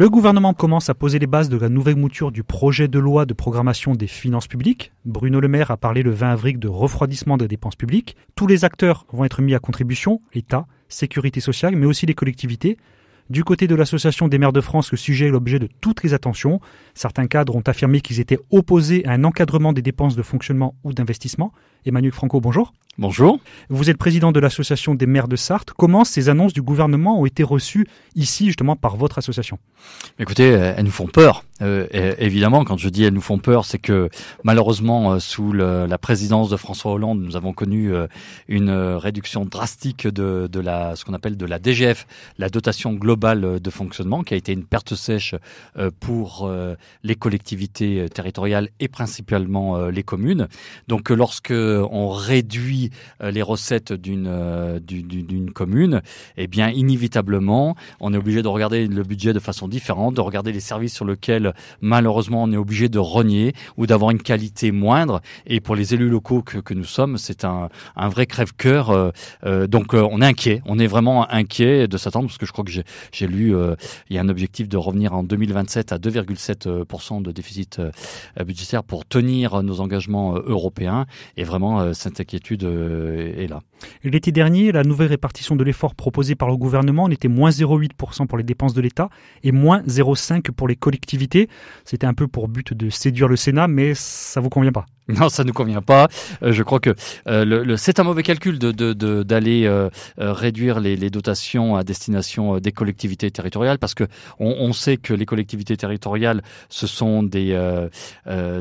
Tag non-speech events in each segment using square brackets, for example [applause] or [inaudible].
Le gouvernement commence à poser les bases de la nouvelle mouture du projet de loi de programmation des finances publiques. Bruno Le Maire a parlé le 20 avril de refroidissement des dépenses publiques. Tous les acteurs vont être mis à contribution, l'État, sécurité sociale, mais aussi les collectivités. Du côté de l'Association des maires de France, le sujet est l'objet de toutes les attentions. Certains cadres ont affirmé qu'ils étaient opposés à un encadrement des dépenses de fonctionnement ou d'investissement. Emmanuel Franco, bonjour. Bonjour. Vous êtes président de l'association des maires de Sarthe. Comment ces annonces du gouvernement ont été reçues ici justement par votre association Écoutez, euh, elles nous font peur. Euh, évidemment, quand je dis elles nous font peur, c'est que malheureusement, euh, sous la présidence de François Hollande, nous avons connu une réduction drastique de, la, ce qu'on appelle de la DGF, la dotation globale de fonctionnement, qui a été une perte sèche pour les collectivités territoriales et principalement les communes. Donc lorsque on réduit euh, les recettes d'une euh, d'une commune, eh bien inévitablement, on est obligé de regarder le budget de façon différente, de regarder les services sur lesquels malheureusement on est obligé de renier ou d'avoir une qualité moindre. Et pour les élus locaux que, que nous sommes, c'est un, un vrai crève-cœur. Euh, donc on est inquiet, on est vraiment inquiet de s'attendre parce que je crois que j'ai lu il y a un objectif de revenir en 2027 à 2,7% de déficit budgétaire pour tenir nos engagements européens et vraiment euh, cette inquiétude euh, est là. L'été dernier, la nouvelle répartition de l'effort proposée par le gouvernement était moins 0,8% pour les dépenses de l'État et moins 0,5% pour les collectivités. C'était un peu pour but de séduire le Sénat, mais ça vous convient pas [laughs] Non, ça nous convient pas. Euh, je crois que euh, le, c'est un mauvais calcul d'aller de, de, euh, réduire les, dotations à destination des collectivités territoriales parce que on, sait que les collectivités territoriales, ce sont des,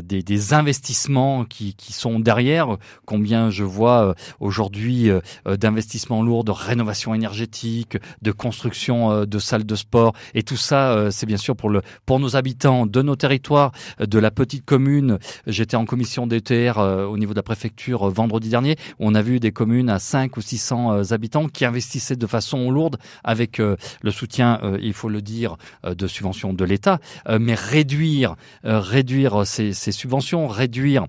des, des, investissements qui, qui, sont derrière. Combien je vois aujourd'hui d'investissements lourds, de rénovation énergétique, de construction de salles de sport et tout ça, c'est bien sûr pour, le, pour nos habitants de nos territoires, de la petite commune. J'étais en commission des euh, au niveau de la préfecture euh, vendredi dernier. On a vu des communes à 5 ou 600 euh, habitants qui investissaient de façon lourde avec le soutien, il faut le dire, de subventions de l'État. mais réduire, réduire ces subventions, réduire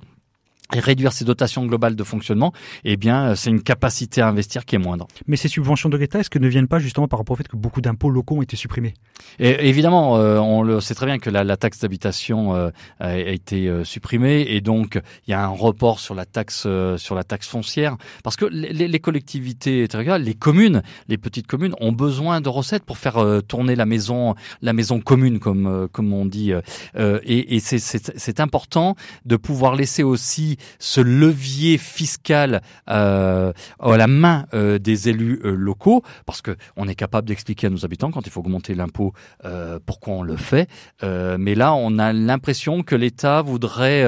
et réduire ses dotations globales de fonctionnement, eh bien, euh, c'est une capacité à investir qui est moindre. Mais ces subventions de l'État, est-ce que ne viennent pas justement par rapport au fait que beaucoup d'impôts locaux ont été supprimés et Évidemment, euh, on le sait très bien que la, taxe d'habitation euh, a été supprimée et donc il y a un report sur la taxe sur la taxe foncière parce que les, les, collectivités territoriales, les communes, les petites communes ont besoin de recettes pour faire tourner la maison la maison commune comme comme on dit et, et c'est important de pouvoir laisser aussi ce levier fiscal euh, à la main euh, des élus euh, locaux, parce que on est capable d'expliquer à nos habitants quand il faut augmenter l'impôt euh, pourquoi on le fait. mais là, on a l'impression que l'État voudrait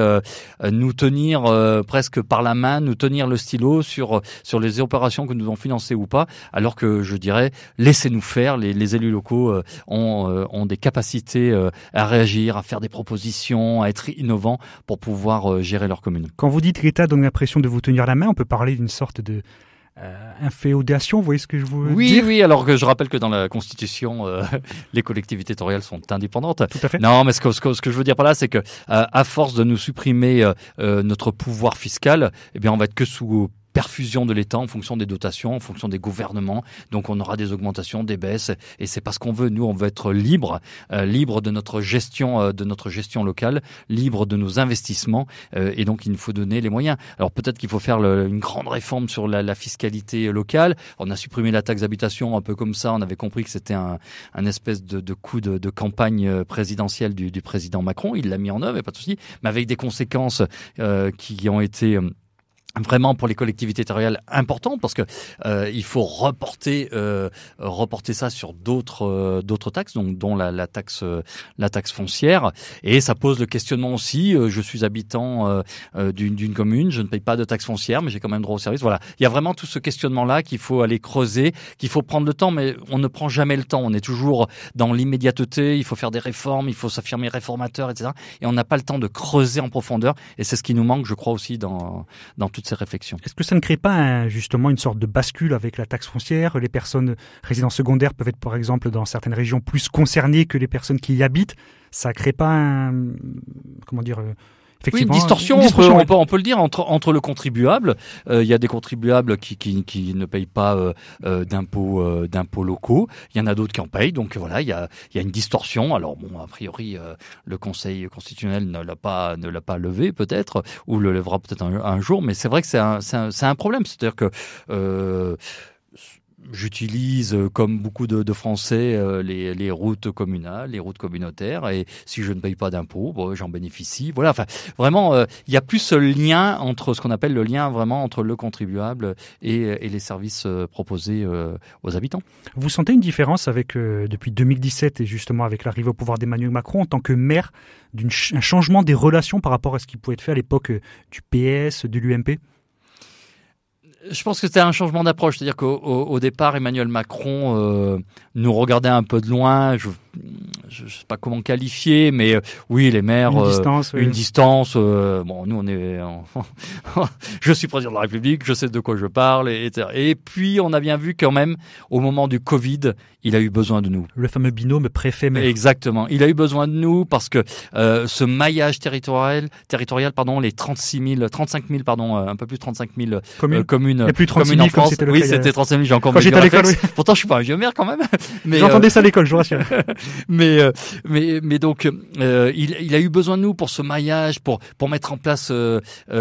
nous tenir presque par la main, nous tenir le stylo sur sur les opérations que nous avons financées ou pas, alors que je dirais laissez-nous faire. Les, les, élus locaux ont, ont des capacités à réagir, à faire des propositions, à être innovants pour pouvoir gérer leur commune. Quand vous dites l'État donne l'impression de vous tenir la main, on peut parler d'une sorte de, euh, vous voyez ce que je veux oui, dire Oui, alors que je rappelle que dans la Constitution, euh, [laughs] les collectivités territoriales sont indépendantes. Tout à fait. Non, mais ce que, ce que, je veux dire par là, c'est que euh, à force de nous supprimer euh, notre pouvoir fiscal, eh bien, on va être que sous perfusion de l'État en fonction des dotations, en fonction des gouvernements. Donc on aura des augmentations, des baisses, et c'est parce qu'on veut. Nous, on veut être libre, euh, libre de notre gestion, euh, de notre gestion locale, libre de nos investissements, euh, et donc il nous faut donner les moyens. Alors peut-être qu'il faut faire une grande réforme sur la, fiscalité locale. On a supprimé la taxe d'habitation un peu comme ça. On avait compris que c'était un, espèce de, de coup de, de, campagne présidentielle du, du président Macron. Il l'a mis en œuvre, et pas de souci, mais avec des conséquences qui ont été vraiment pour les collectivités territoriales important parce que euh, il faut reporter euh, reporter ça sur d'autres euh, d'autres taxes donc dont la, la taxe la taxe foncière et ça pose le questionnement aussi je suis habitant d'une d'une commune je ne paye pas de taxe foncière mais j'ai quand même droit au service voilà il y a vraiment tout ce questionnement là qu'il faut aller creuser qu'il faut prendre le temps mais on ne prend jamais le temps on est toujours dans l'immédiateté il faut faire des réformes il faut s'affirmer réformateur etc et on n'a pas le temps de creuser en profondeur et c'est ce qui nous manque je crois aussi dans dans est-ce que ça ne crée pas justement une sorte de bascule avec la taxe foncière Les personnes résidentes secondaires peuvent être par exemple dans certaines régions plus concernées que les personnes qui y habitent. Ça ne crée pas un, comment dire euh, oui, une distorsion, on, peut, on, peut, le dire, entre, entre le contribuable. Euh, il y a des contribuables qui, qui, qui ne payent pas euh, euh, d'impôts d'impôts locaux. Il y en a d'autres qui en payent. Donc voilà, il y a, y a une distorsion. Alors bon, a priori, le Conseil constitutionnel ne l'a pas, ne l'a pas levé peut-être, ou le lèvera peut-être un, jour. Mais c'est vrai que c'est un, un, problème. C'est-à-dire que J'utilise, euh, comme beaucoup de, Français, euh, les, routes communales, les routes communautaires, et si je ne paye pas d'impôts, j'en bénéficie. Voilà, enfin, vraiment, euh, il y a plus ce lien entre ce qu'on appelle le lien vraiment entre le contribuable et, les services proposés aux habitants. Vous sentez une différence avec depuis 2017 et justement avec l'arrivée au pouvoir d'Emmanuel Macron en tant que maire d'un changement des relations par rapport à ce qui pouvait être fait à l'époque du PS, de l'UMP je pense que c'était un changement d'approche. C'est-à-dire qu'au départ, Emmanuel Macron euh, nous regardait un peu de loin. Je ne sais pas comment qualifier, mais euh, oui, les maires. Une euh, distance. Une distance. bon, nous, on est. [laughs] je suis président de la République, je sais de quoi je parle, et, puis, on a bien vu quand même, au moment du Covid, il a eu besoin de nous. Le fameux binôme préfet-maire. Exactement. Il a eu besoin de nous parce que ce maillage territorial, territorial pardon, les 36 000, 35 000, pardon, un peu plus 35 000 communes une. Il a plus comme une 000 comme c'était le Oui, c'était 35 000, j'ai encore quand mes vieux oui. Pourtant, je suis pas un vieux maire quand même. [laughs] J'entendais ça à euh, l'école, je vous rassure. [laughs] mais, euh, mais, mais donc, euh, il, il, a eu besoin de nous pour ce maillage, pour, pour mettre en place euh,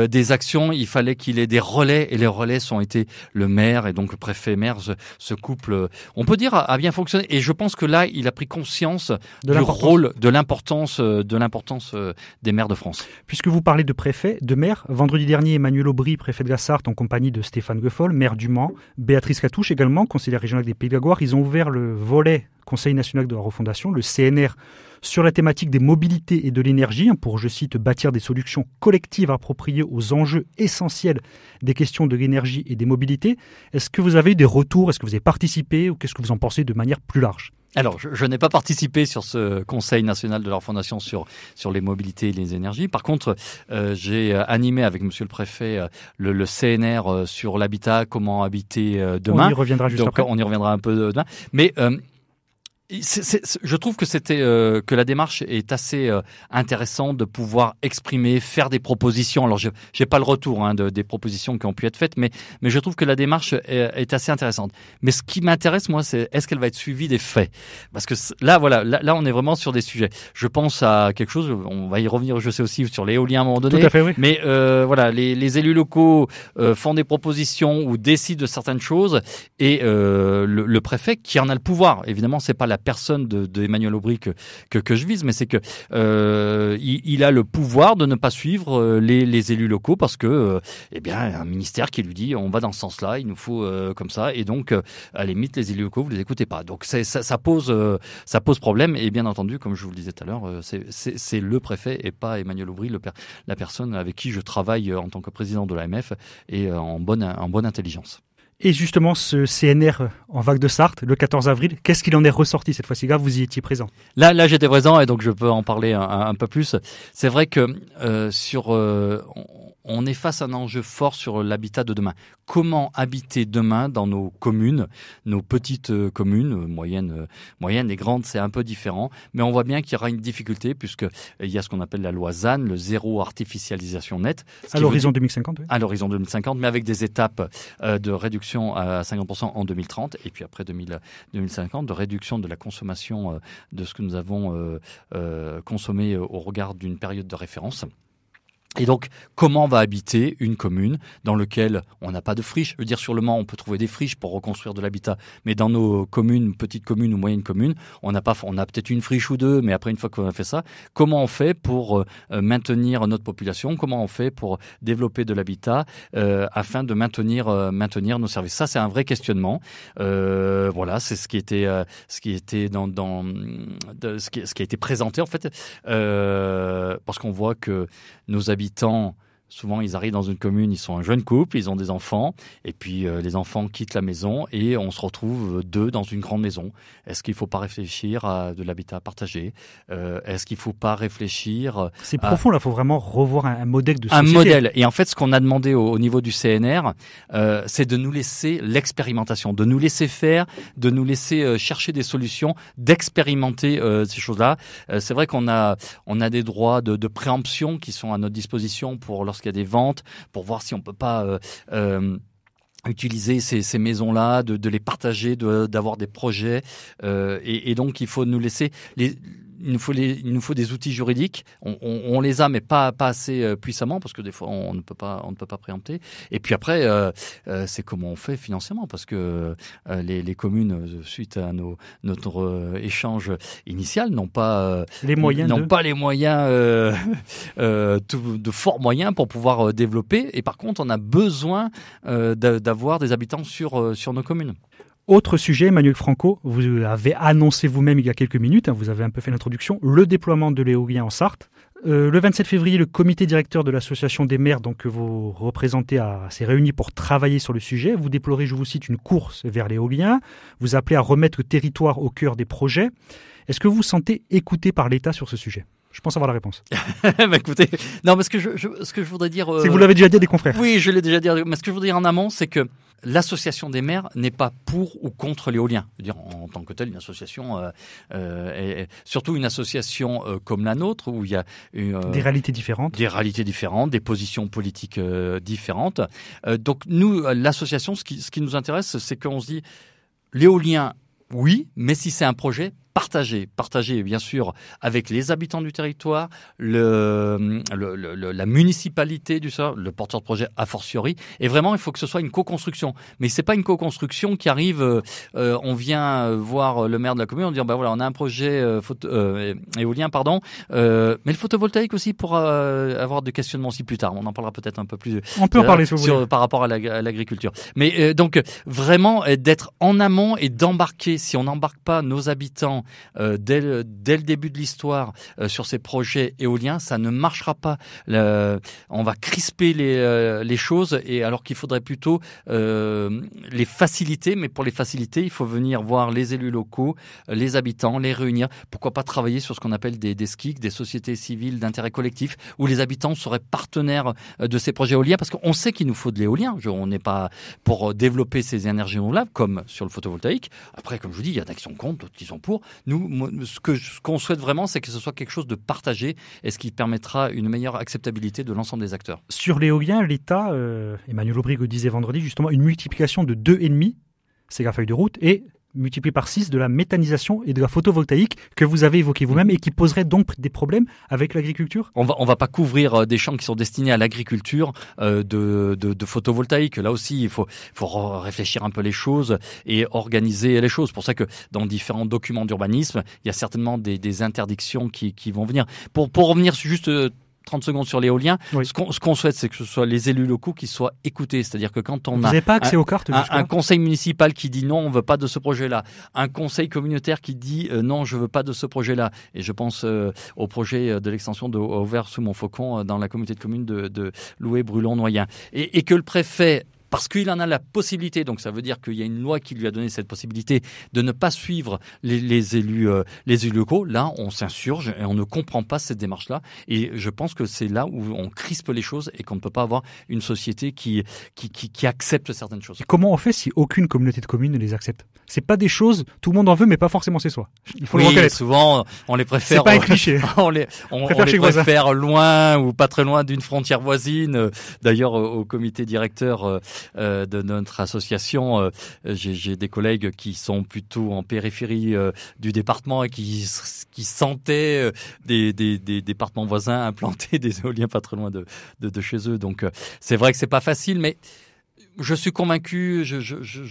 des actions. Il fallait qu'il ait des relais et les relais sont été le maire et donc le préfet-maire. Ce, couple, on peut dire, a, bien fonctionné. Et je pense que là, il a pris conscience du rôle, de l'importance, de l'importance des maires de France. Puisque vous parlez de préfet, de maire, vendredi dernier, Emmanuel Aubry, préfet de la Sarthe, en compagnie de Stéphane Stéphane Gueffol, maire du Mans, Béatrice Catouche également, conseillère régionale des Pays de Ils ont ouvert le volet Conseil national de la refondation, le CNR, sur la thématique des mobilités et de l'énergie, hein, pour, je cite, bâtir des solutions collectives appropriées aux enjeux essentiels des questions de l'énergie et des mobilités. Est-ce que vous avez eu des retours Est-ce que vous avez participé Ou qu'est-ce que vous en pensez de manière plus large alors, je, n'ai pas participé sur ce Conseil national de la Fondation sur, sur les mobilités et les énergies. Par contre, euh, j'ai euh, animé avec Monsieur le Préfet euh, le, CNR sur l'habitat, comment habiter demain. On y reviendra juste On y reviendra un peu demain. Mais je trouve que c'était euh, que la démarche est assez euh, intéressante de pouvoir exprimer, faire des propositions. Alors, j'ai pas le retour hein, de, des propositions qui ont pu être faites, mais mais je trouve que la démarche est, assez intéressante. Mais ce qui m'intéresse moi, c'est est-ce qu'elle va être suivie des faits Parce que là, voilà, là, on est vraiment sur des sujets. Je pense à quelque chose. On va y revenir. Je sais aussi sur l'éolien à un moment donné. Tout à fait, Mais euh, voilà, les, les, élus locaux euh, font des propositions ou décident de certaines choses, et le, le préfet qui en a le pouvoir. Évidemment, c'est pas la personne de, Aubry que, je vise, mais c'est que euh, il, a le pouvoir de ne pas suivre euh, les, élus locaux parce que euh, eh bien un ministère qui lui dit on va dans ce sens-là, il nous faut comme ça, et donc à la limite les élus locaux vous les écoutez pas. Donc ça, pose ça pose problème et bien entendu comme je vous le disais tout à l'heure, c'est le préfet et pas Emmanuel Aubry la personne avec qui je travaille en tant que président de l'AMF et en bonne en bonne intelligence. Et justement, ce CNR en vague de Sarthe, le 14 avril, qu'est-ce qu'il en est ressorti cette fois-ci Là, vous y étiez présent. Là, là j'étais présent et donc je peux en parler un, peu plus. C'est vrai que euh, sur, euh, on est face à un enjeu fort sur l'habitat de demain. Comment habiter demain dans nos communes, nos petites euh, communes, euh, moyennes, euh, moyennes et grandes, c'est un peu différent, mais on voit bien qu'il y aura une difficulté puisque il y a ce qu'on appelle la loi ZAN, le zéro artificialisation nette. À l'horizon 2050. À l'horizon 2050, mais avec des étapes de réduction à 50% en 2030 et puis après 2000, 2050 de réduction de la consommation de ce que nous avons consommé au regard d'une période de référence. Et donc, comment va habiter une commune dans laquelle on n'a pas de friche Je veux dire, sur le Mans, on peut trouver des friches pour reconstruire de l'habitat, mais dans nos communes, petites communes ou moyennes communes, on n'a pas, on a peut-être une friche ou deux, mais après, une fois qu'on a fait ça, comment on fait pour euh, maintenir notre population Comment on fait pour développer de l'habitat euh, afin de maintenir, euh, maintenir nos services Ça, c'est un vrai questionnement. Euh, voilà, c'est ce qui était, ce qui était dans, dans ce, qui, ce, qui, a été présenté en fait, parce qu'on voit que nos habitants habitants Souvent, ils arrivent dans une commune, ils sont un jeune couple, ils ont des enfants, et puis euh, les enfants quittent la maison et on se retrouve deux dans une grande maison. Est-ce qu'il ne faut pas réfléchir à de l'habitat partagé euh, Est-ce qu'il ne faut pas réfléchir C'est profond, là, il faut vraiment revoir un, modèle de société. Un modèle. Et en fait, ce qu'on a demandé au, niveau du CNR, euh, c'est de nous laisser l'expérimentation, de nous laisser faire, de nous laisser chercher des solutions, d'expérimenter ces choses-là. c'est vrai qu'on a, on a des droits de, préemption qui sont à notre disposition pour lorsqu'il qu'il y a des ventes, pour voir si on peut pas euh, euh, utiliser ces, maisons-là, de, les partager, d'avoir des projets. Euh, et, et, donc, il faut nous laisser les, il nous, faut il nous faut des outils juridiques. On, les a, mais pas, pas assez euh, puissamment, parce que des fois, on, ne, peut pas, on ne peut pas préempter. Et puis après, euh, euh, c'est comment on fait financièrement, parce que les, communes, suite à nos, notre échange initial, n'ont pas les moyens, de... pas les moyens [laughs] de forts moyens pour pouvoir développer. Et par contre, on a besoin d'avoir des habitants sur, sur nos communes. Autre sujet, Emmanuel Franco, vous avez annoncé vous-même il y a quelques minutes, hein, vous avez un peu fait l'introduction, le déploiement de l'éolien en Sarthe. Euh, le 27 février, le comité directeur de l'association des maires donc, que vous représentez s'est réuni pour travailler sur le sujet. Vous déplorez, je vous cite, une course vers l'éolien. Vous appelez à remettre le territoire au cœur des projets. Est-ce que vous vous sentez écouté par l'État sur ce sujet je pense avoir la réponse. [laughs] Bah, écoutez, non, parce ce que je, ce que je voudrais dire. vous euh, l'avez déjà dit à des confrères. Oui, je l'ai déjà dit. Mais ce que je voudrais dire en amont, c'est que l'association des maires n'est pas pour ou contre l'éolien. Dire en, tant que telle, une association, euh, euh surtout une association euh, comme la nôtre où il y a euh, des réalités différentes, des réalités différentes, des positions politiques différentes. donc nous, l'association, ce qui, ce qui nous intéresse, c'est qu'on se dit l'éolien, oui, mais si c'est un projet partager, partager bien sûr avec les habitants du territoire, le, le, la municipalité du sort, le porteur de projet a fortiori. Et vraiment, il faut que ce soit une co-construction. Mais c'est pas une co-construction qui arrive. Euh, euh, on vient euh, voir le maire de la commune, on dit bah voilà, on a un projet euh, éolien, pardon, mais le photovoltaïque aussi pour avoir des questionnements aussi plus tard. On en parlera peut-être un peu plus. On peut en parler par rapport à l'agriculture. Mais donc vraiment d'être en amont et d'embarquer. Si on n'embarque pas nos habitants euh, dès le, dès, le, début de l'histoire euh, sur ces projets éoliens. Ça ne marchera pas. on va crisper euh, les, choses et alors qu'il faudrait plutôt les faciliter. Mais pour les faciliter, il faut venir voir les élus locaux, les habitants, les réunir. Pourquoi pas travailler sur ce qu'on appelle des, des des sociétés civiles d'intérêt collectif, où les habitants seraient partenaires de ces projets éoliens, parce qu'on sait qu'il nous faut de l'éolien. On n'est pas pour développer ces énergies renouvelables, comme sur le photovoltaïque. Après, comme je vous dis, il y en a qui sont contre, d'autres qui sont pour. Nous, ce qu'on souhaite vraiment, c'est que ce soit quelque chose de partagé et ce qui permettra une meilleure acceptabilité de l'ensemble des acteurs. Sur l'éolien, l'État, euh, Emmanuel Aubry le disait vendredi, justement, une multiplication de deux et demi, c'est la feuille de route, et multiplié par 6 de la méthanisation et de la photovoltaïque que vous avez évoqué vous-même et qui poserait donc des problèmes avec l'agriculture On va, on va pas couvrir euh, des champs qui sont destinés à l'agriculture euh, de, de, photovoltaïque. Là aussi, il faut, faut réfléchir un peu les choses et organiser les choses. C'est pour ça que dans différents documents d'urbanisme, il y a certainement des, interdictions qui, qui, vont venir. Pour, pour revenir juste euh, 30 secondes sur l'éolien. Ce qu'on souhaite, c'est que ce soit les élus locaux qui soient écoutés. C'est-à-dire que quand on a pas un, conseil municipal qui dit non, on veut pas de ce projet-là, un conseil communautaire qui dit euh, non, je ne veux pas de ce projet-là. Et je pense euh, au projet euh, de l'extension de Auvers sous Montfaucon dans la communauté de communes de, Loué, Brulon, Noyen, et que le préfet parce qu'il en a la possibilité. Donc ça veut dire qu'il y a une loi qui lui a donné cette possibilité de ne pas suivre les, élus, euh, les élus locaux. Là, on s'insurge et on ne comprend pas cette démarche-là. Et je pense que c'est là où on crispe les choses et qu'on ne peut pas avoir une société qui, qui, accepte certaines choses. Et comment on fait si aucune communauté de communes ne les accepte C'est pas des choses, tout le monde en veut, mais pas forcément c'est soi. Il faut Souvent, on les préfère. pas un [laughs] on les, on les préfère loin ou pas très loin d'une frontière voisine. D'ailleurs, au comité directeur euh, euh, de notre association. Euh, j'ai des collègues qui sont plutôt en périphérie euh, du département et qui, qui sentaient des, départements voisins [laughs] implanter des éoliens pas très loin de, de chez eux. Donc c'est vrai que c'est pas facile, mais je suis convaincu, je, je, je,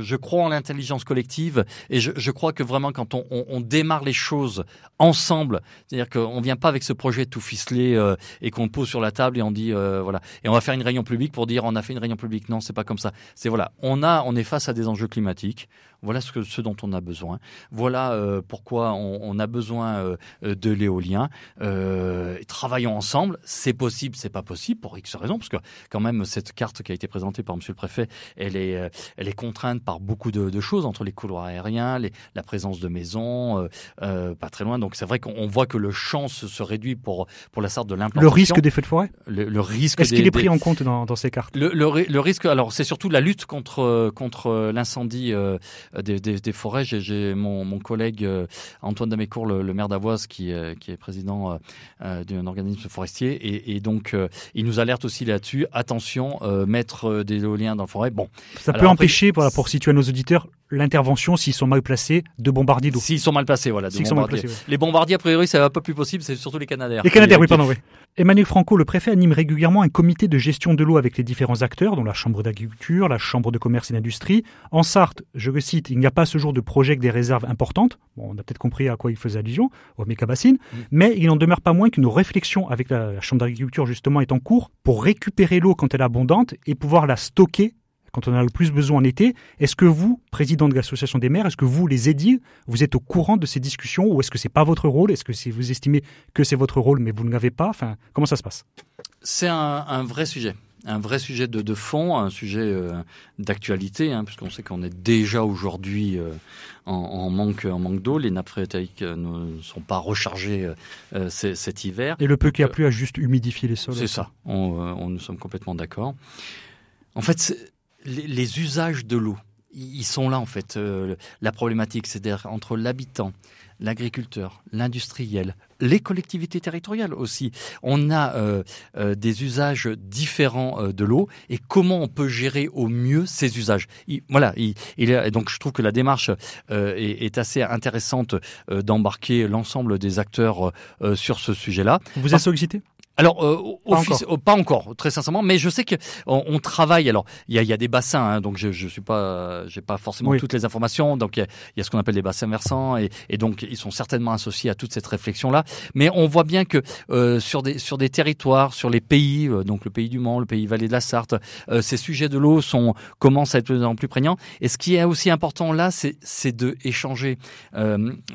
je crois en l'intelligence collective et je, crois que vraiment quand on, on, démarre les choses ensemble, c'est-à-dire qu'on vient pas avec ce projet tout ficelé euh, et qu'on le pose sur la table et on dit euh, voilà et on va faire une réunion publique pour dire on a fait une réunion publique, non c'est pas comme ça, c'est voilà on a on est face à des enjeux climatiques, voilà ce, que, ce dont on a besoin. Voilà euh, pourquoi on, a besoin euh, de l'éolien. Euh, travaillons ensemble. C'est possible, c'est pas possible pour X raisons, parce que quand même cette carte qui a été présentée par Monsieur le Préfet, elle est, euh, elle est contrainte par beaucoup de, choses entre les couloirs aériens, les, la présence de maisons, pas très loin. Donc c'est vrai qu'on voit que le champ se, réduit pour pour la sorte de l'implantation. Le risque des feux de forêt. Le, risque. Est-ce qu'il est pris en compte dans, dans ces cartes le, le, risque, alors c'est surtout la lutte contre contre l'incendie euh, euh, des, forêts. J'ai mon, mon, collègue euh, Antoine Damécourt, le, maire d'Avoise, qui, euh, qui, est président d'un organisme forestier, et, donc il nous alerte aussi là-dessus. Attention, mettre des éoliens dans la forêt. Bon, ça peut empêcher, voilà, pour situer à nos auditeurs, l'intervention s'ils sont mal placés de bombardiers d'eau. S'ils sont mal placés, voilà. Les bombardiers, a priori, ça va pas plus possible. C'est surtout les Canadaires. Les Canadaires, oui, pardon. Emmanuel Franco, le préfet, anime régulièrement un comité de gestion de l'eau avec les différents acteurs, dont la Chambre d'agriculture, la Chambre de commerce et d'industrie. En Sarthe, je le il n'y a pas ce jour de projet avec des réserves importantes. on a peut-être compris à quoi il faisait allusion, au mécabassine, mm. mais il n'en demeure pas moins que nos réflexions avec la, Chambre d'agriculture, justement, est en cours pour récupérer l'eau quand elle est abondante et pouvoir la stocker quand on a le plus besoin en été. Est-ce que vous, président de l'association des maires, est-ce que vous, les édiles, vous êtes au courant de ces discussions ou est-ce que c'est pas votre rôle Est-ce que si vous estimez que c'est votre rôle mais vous ne l'avez pas Enfin, comment ça se passe C'est un vrai sujet un vrai sujet de, de fond, un sujet euh, d'actualité, hein, puisqu'on sait qu'on est déjà aujourd'hui euh, en, manque, en manque d'eau. Les nappes phréatiques euh, ne sont pas rechargées cet hiver. Et le peu qui a plu a juste humidifié les sols. C'est ça. On, nous sommes complètement d'accord. En fait, les, usages de l'eau ils sont là en fait. la problématique, c'est à dire entre l'habitant, l'agriculteur, l'industriel, les collectivités territoriales aussi. On a euh, euh, des usages différents euh, de l'eau et comment on peut gérer au mieux ces usages. voilà, donc je trouve que la démarche est, est, assez intéressante d'embarquer l'ensemble des acteurs sur ce sujet-là. Vous êtes sollicité alors, euh, euh, pas, encore. très sincèrement, mais je sais qu'on travaille. Alors, il y a, des bassins, hein, donc je, je suis pas, j'ai pas forcément toutes les informations. Donc, il y, a ce qu'on appelle les bassins versants, et, donc ils sont certainement associés à toute cette réflexion-là. Mais on voit bien que euh, sur des sur des territoires, sur les pays, donc le pays du Mans, le pays Vallée de la Sarthe, ces sujets de l'eau sont commencent à être de plus en plus prégnants. Et ce qui est aussi important là, c'est c'est de échanger.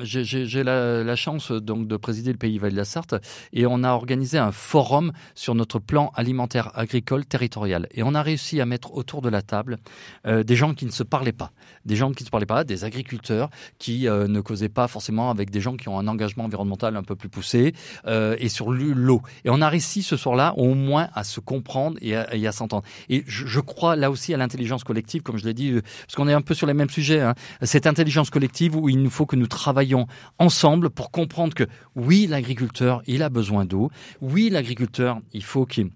j'ai la, la, chance donc de présider le pays Vallée de la Sarthe, et on a organisé un forum sur notre plan alimentaire agricole territorial. Et on a réussi à mettre autour de la table euh, des gens qui ne se parlaient pas, des gens qui ne se parlaient pas, des agriculteurs qui euh, ne causaient pas forcément avec des gens qui ont un engagement environnemental un peu plus poussé, euh, et sur l'eau. Et on a réussi ce soir-là au moins à se comprendre et à, s'entendre. Et je, crois là aussi à l'intelligence collective, comme je l'ai dit, parce qu'on est un peu sur les mêmes sujets. Hein. Cette intelligence collective où il nous faut que nous travaillions ensemble pour comprendre que oui, l'agriculteur, il a besoin d'eau, oui, l'agriculteur agriculteurs, il faut qu'ils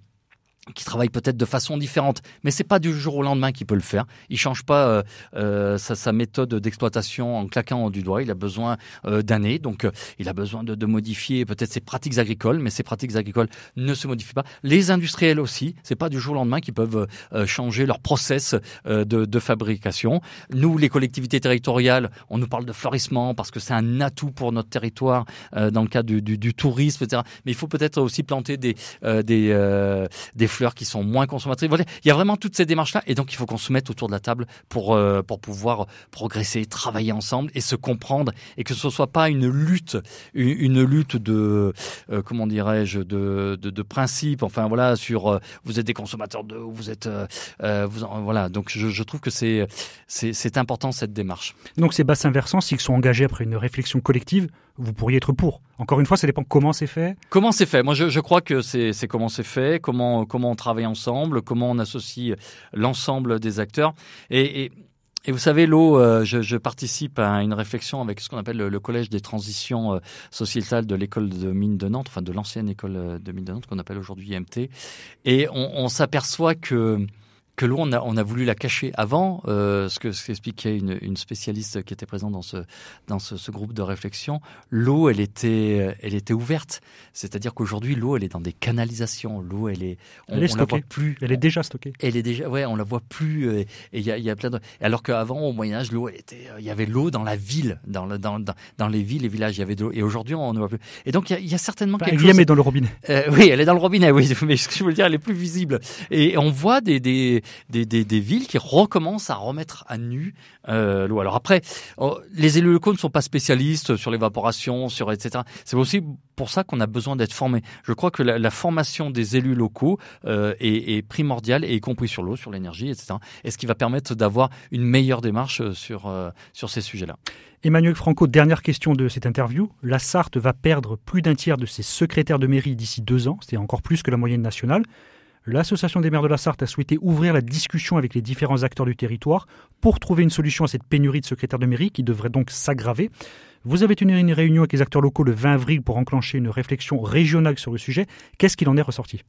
qui travaille peut-être de façon différente, mais c'est pas du jour au lendemain qu'il peut le faire. Il change pas euh, euh, sa, sa, méthode d'exploitation en claquant du doigt. Il a besoin euh, d'années, donc il a besoin de, de modifier peut-être ses pratiques agricoles, mais ses pratiques agricoles ne se modifient pas. Les industriels aussi, c'est pas du jour au lendemain qu'ils peuvent changer leur process de, de, fabrication. Nous, les collectivités territoriales, on nous parle de florissement parce que c'est un atout pour notre territoire dans le cas du, du, du tourisme, etc. Mais il faut peut-être aussi planter des des, des fleurs qui sont moins consommatrices. il y a vraiment toutes ces démarches-là. Et donc, il faut qu'on se mette autour de la table pour, euh, pour pouvoir progresser, travailler ensemble et se comprendre. Et que ce ne soit pas une lutte, une, lutte de, euh, comment dirais-je, de, de, Enfin, voilà, sur euh, vous êtes des consommateurs de, vous êtes. Vous, voilà, donc je, je trouve que c'est important cette démarche. Donc, ces bassins versants, s'ils sont engagés après une réflexion collective, vous pourriez être pour. Encore une fois, ça dépend comment c'est fait. Comment c'est fait Moi, je, crois que c'est comment c'est fait, comment, comment on travaille ensemble, comment on associe l'ensemble des acteurs. Et, vous savez, l'eau, je, participe à une réflexion avec ce qu'on appelle le, Collège des transitions euh, sociétales de l'école de mine de Nantes, enfin de l'ancienne école de mine de Nantes qu'on appelle aujourd'hui IMT. Et on, on s'aperçoit que que l'eau, a, on a voulu la cacher avant, euh, ce que s'expliquait une, une spécialiste qui était présente dans ce, dans ce, ce groupe de réflexion, l'eau, elle était, elle était ouverte. C'est-à-dire qu'aujourd'hui, l'eau, elle est dans des canalisations. L'eau, elle est, on, ne la voit plus. Elle est déjà stockée. Elle est déjà, ouais, on la voit plus. Euh, et il y a, y a, plein de. Alors qu'avant, au Moyen Âge, l'eau, elle était, euh, il y avait l'eau dans la ville, dans, le, dans, les villes, les villages, il y avait de l'eau. Et aujourd'hui, on ne voit plus. Et donc, il y, a certainement quelque chose. Elle est dans le robinet. oui, elle est dans le robinet. Oui, [laughs] mais ce que je veux dire, elle est plus visible. Et on voit des des, villes qui recommencent à remettre à nu euh, l'eau. Alors après, oh, les élus locaux ne sont pas spécialistes sur l'évaporation, sur etc. C'est aussi pour ça qu'on a besoin d'être formés. Je crois que la, formation des élus locaux euh, est, primordiale, et y compris sur l'eau, sur l'énergie, etc. Et ce qui va permettre d'avoir une meilleure démarche euh, sur, sur ces sujets-là. Emmanuel Franco, dernière question de cette interview. La Sarthe va perdre plus d'un tiers de ses secrétaires de mairie d'ici deux ans, c'est encore plus que la moyenne nationale. L'Association des maires de la Sarthe a souhaité ouvrir la discussion avec les différents acteurs du territoire pour trouver une solution à cette pénurie de secrétaires de mairie qui devrait donc s'aggraver. Vous avez tenu une réunion avec les acteurs locaux le 20 avril pour enclencher une réflexion régionale sur le sujet. Qu'est-ce qu'il en est ressorti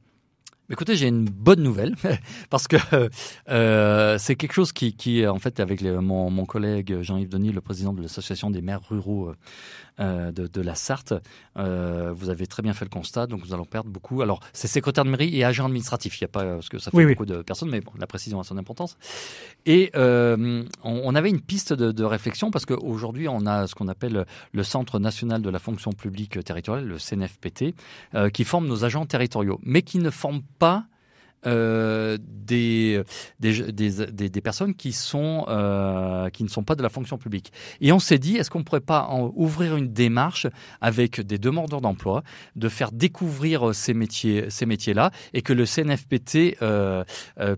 Écoutez, j'ai une bonne nouvelle [laughs] parce que euh, euh, c'est quelque chose qui, euh, en fait, avec mon, mon, collègue Jean-Yves Denis, le président de l'association des maires ruraux de, de, la Sarthe, vous avez très bien fait le constat. Donc, nous allons perdre beaucoup. Alors, c'est secrétaire de mairie et agent administratif. Il n'y a pas parce que ça fait beaucoup de personnes, mais la précision a son importance. Et on, avait une piste de, de réflexion parce qu'aujourd'hui, on a ce qu'on appelle le Centre national de la fonction publique territoriale, le CNFPT, qui forme nos agents territoriaux, mais qui ne forme pas grupa Euh, des, des, des, des, personnes qui, sont, euh, qui ne sont pas de la fonction publique. Et on s'est dit, est-ce qu'on ne pourrait pas en ouvrir une démarche avec des demandeurs d'emploi, de faire découvrir ces métiers-là ces métiers et que le CNFPT euh,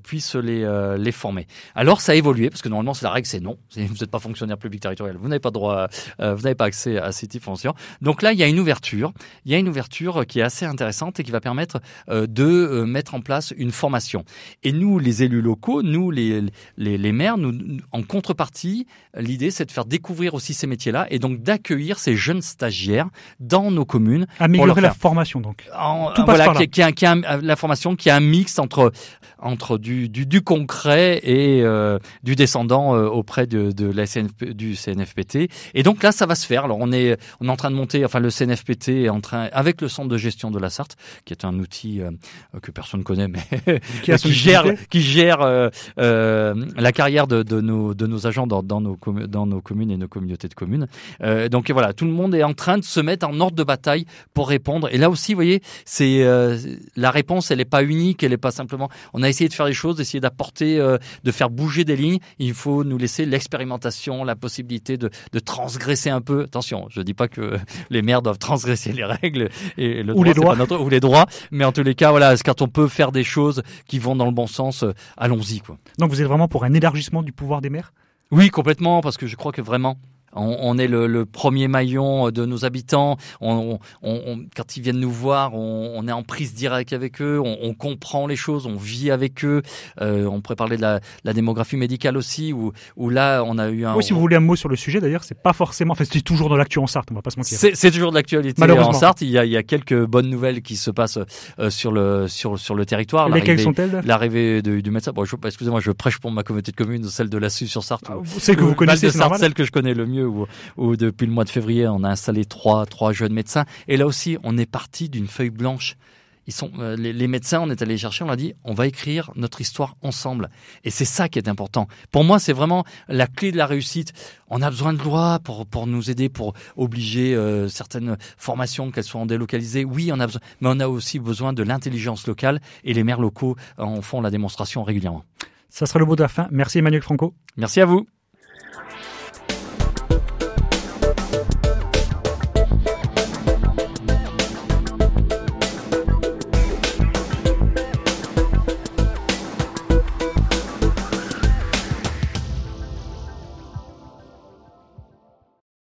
puisse les, les former Alors ça a évolué, parce que normalement c'est la règle, c'est non. [laughs] Vous n'êtes pas fonctionnaire public territorial, vous n'avez pas droit, vous n'avez pas accès à ces types fonctions Donc là, il y a une ouverture, il y a une ouverture qui est assez intéressante et qui va permettre de mettre en place une formation. Et nous, les élus locaux, nous, les, les, maires, nous, en contrepartie, l'idée, c'est de faire découvrir aussi ces métiers-là et donc d'accueillir ces jeunes stagiaires dans nos communes. Améliorer la formation, donc. En, Tout voilà, qui, qui, qui, la formation qui a un mix entre, entre du, du, concret et euh, du descendant euh, auprès de, de la du CNFPT. Et donc là, ça va se faire. Alors, on est, on est en train de monter, enfin, le CNFPT est en train, avec le centre de gestion de la Sarthe, qui est un outil euh, que personne ne connaît, mais [laughs] qui gère, qui euh, gère euh, la carrière de, de, nos, de nos agents dans, dans, nos dans nos communes et nos communautés de communes. Euh, donc voilà, tout le monde est en train de se mettre en ordre de bataille pour répondre. Et là aussi, vous voyez, c'est euh, la réponse, elle n'est pas unique, elle n'est pas simplement. On a essayé de faire des choses, d'essayer d'apporter, euh, de faire bouger des lignes. Il faut nous laisser l'expérimentation, la possibilité de, de, transgresser un peu. Attention, je ne dis pas que [laughs] les maires doivent transgresser les règles et ou les droits, ou les droits, mais en tous les cas, voilà, quand on peut faire des choses qui vont dans le bon sens, euh, allons-y. Donc vous êtes vraiment pour un élargissement du pouvoir des maires Oui, complètement, parce que je crois que vraiment, on, est le, premier maillon euh, de nos habitants. On, quand ils viennent nous voir, on, est en prise directe avec eux. On, comprend les choses, on vit avec eux. Euh, on pourrait parler de la, démographie médicale aussi, ou là, on a eu un. Oui, si vous voulez un mot sur le sujet, d'ailleurs, c'est pas forcément. Enfin, c'est toujours de l'actu en Sarthe. On va pas se mentir. C'est toujours de l'actualité en Sarthe. Il y, a, quelques bonnes nouvelles qui se passent euh, sur le sur sur le territoire. Lesquelles sont-elles L'arrivée du médecin. Bon, excusez-moi, je prêche pour ma communauté de communes, celle de la SU sur Sarthe. Ah, celle que vous connaissez, celle que je connais le mieux ou où, depuis le mois de février, on a installé trois, trois jeunes médecins. Et là aussi, on est parti d'une feuille blanche. Ils sont, euh, les, médecins, on est allé les chercher, on a dit, on va écrire notre histoire ensemble. Et c'est ça qui est important. Pour moi, c'est vraiment la clé de la réussite. On a besoin de lois pour, pour nous aider, pour obliger euh, certaines formations qu'elles soient délocalisées. Oui, on a besoin, mais on a aussi besoin de l'intelligence locale et les maires locaux en font la démonstration régulièrement. Ça sera le mot de la fin. Merci Emmanuel Franco. Merci à vous.